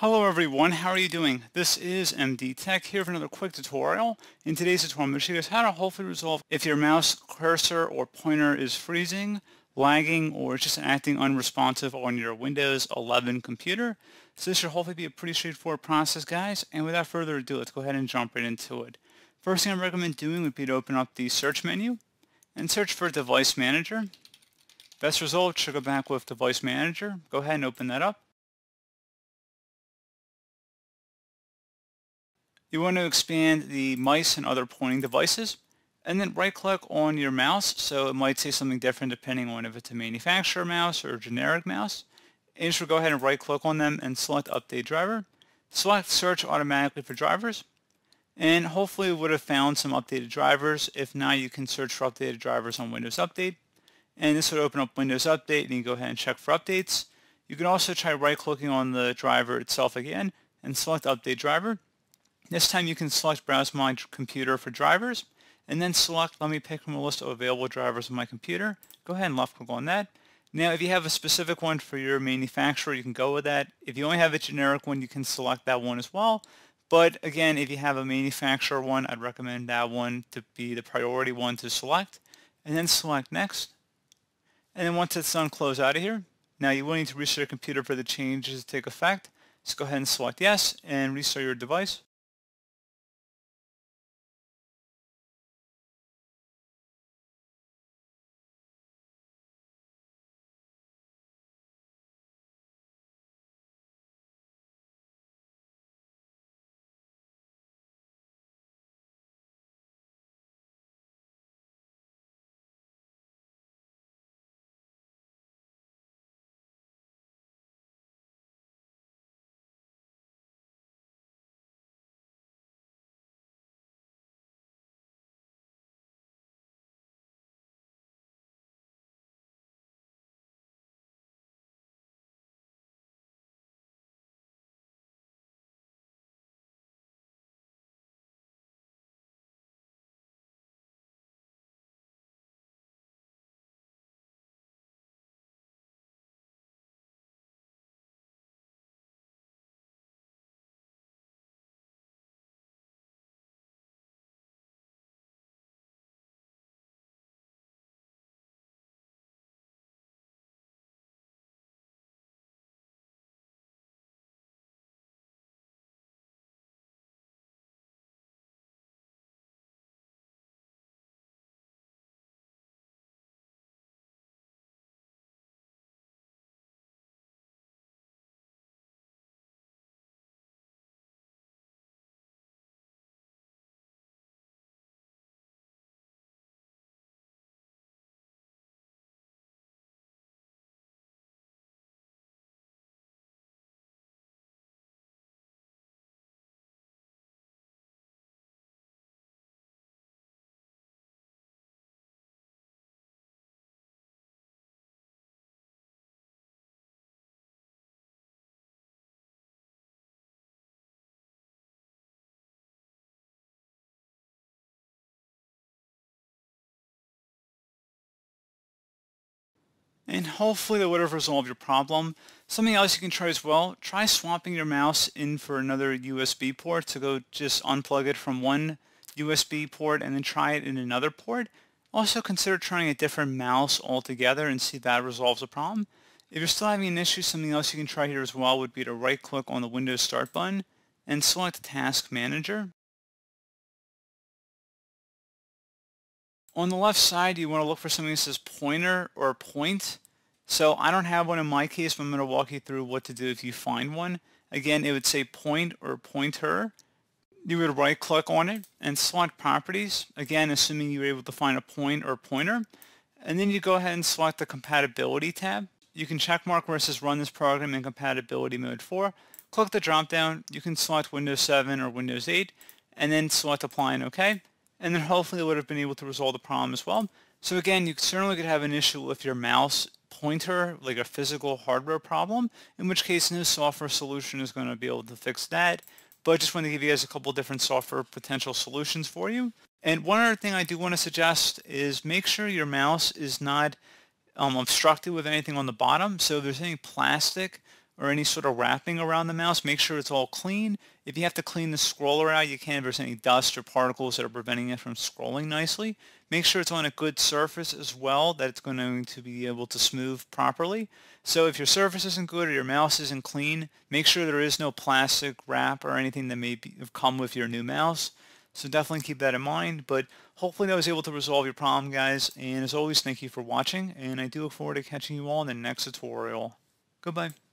Hello everyone, how are you doing? This is MD Tech here for another quick tutorial. In today's tutorial, I'm going to show you guys how to hopefully resolve if your mouse cursor or pointer is freezing, lagging, or just acting unresponsive on your Windows 11 computer. So this should hopefully be a pretty straightforward process, guys. And without further ado, let's go ahead and jump right into it. First thing I recommend doing would be to open up the search menu and search for Device Manager. Best result should go back with Device Manager. Go ahead and open that up. You want to expand the mice and other pointing devices and then right click on your mouse so it might say something different depending on if it's a manufacturer mouse or a generic mouse. And you should go ahead and right click on them and select update driver. Select search automatically for drivers and hopefully you would have found some updated drivers. If not, you can search for updated drivers on Windows Update and this would open up Windows Update and you can go ahead and check for updates. You can also try right clicking on the driver itself again and select update driver this time you can select Browse My Computer for drivers, and then select Let me pick from a list of available drivers on my computer. Go ahead and left click on that. Now, if you have a specific one for your manufacturer, you can go with that. If you only have a generic one, you can select that one as well. But again, if you have a manufacturer one, I'd recommend that one to be the priority one to select. And then select Next. And then once it's done, close out of here. Now, you will need to restart your computer for the changes to take effect. So go ahead and select Yes and restart your device. and hopefully that would have resolved your problem. Something else you can try as well, try swapping your mouse in for another USB port. So go just unplug it from one USB port and then try it in another port. Also consider trying a different mouse altogether and see if that resolves the problem. If you're still having an issue, something else you can try here as well would be to right click on the Windows Start button and select Task Manager. On the left side, you want to look for something that says pointer or point. So I don't have one in my case, but I'm going to walk you through what to do if you find one. Again, it would say point or pointer. You would right click on it and select properties, again assuming you were able to find a point or pointer. And then you go ahead and select the compatibility tab. You can check mark where it says run this program in compatibility mode 4. Click the drop down, you can select Windows 7 or Windows 8 and then select apply and OK. And then hopefully it would have been able to resolve the problem as well. So again, you certainly could have an issue if your mouse pointer, like a physical hardware problem, in which case no software solution is going to be able to fix that. But I just want to give you guys a couple different software potential solutions for you. And one other thing I do want to suggest is make sure your mouse is not um, obstructed with anything on the bottom. So if there's any plastic or any sort of wrapping around the mouse. Make sure it's all clean. If you have to clean the scroller out, you can if there's any dust or particles that are preventing it from scrolling nicely. Make sure it's on a good surface as well, that it's going to be able to smooth properly. So if your surface isn't good or your mouse isn't clean, make sure there is no plastic wrap or anything that may be, have come with your new mouse. So definitely keep that in mind, but hopefully that was able to resolve your problem, guys. And as always, thank you for watching, and I do look forward to catching you all in the next tutorial. Goodbye.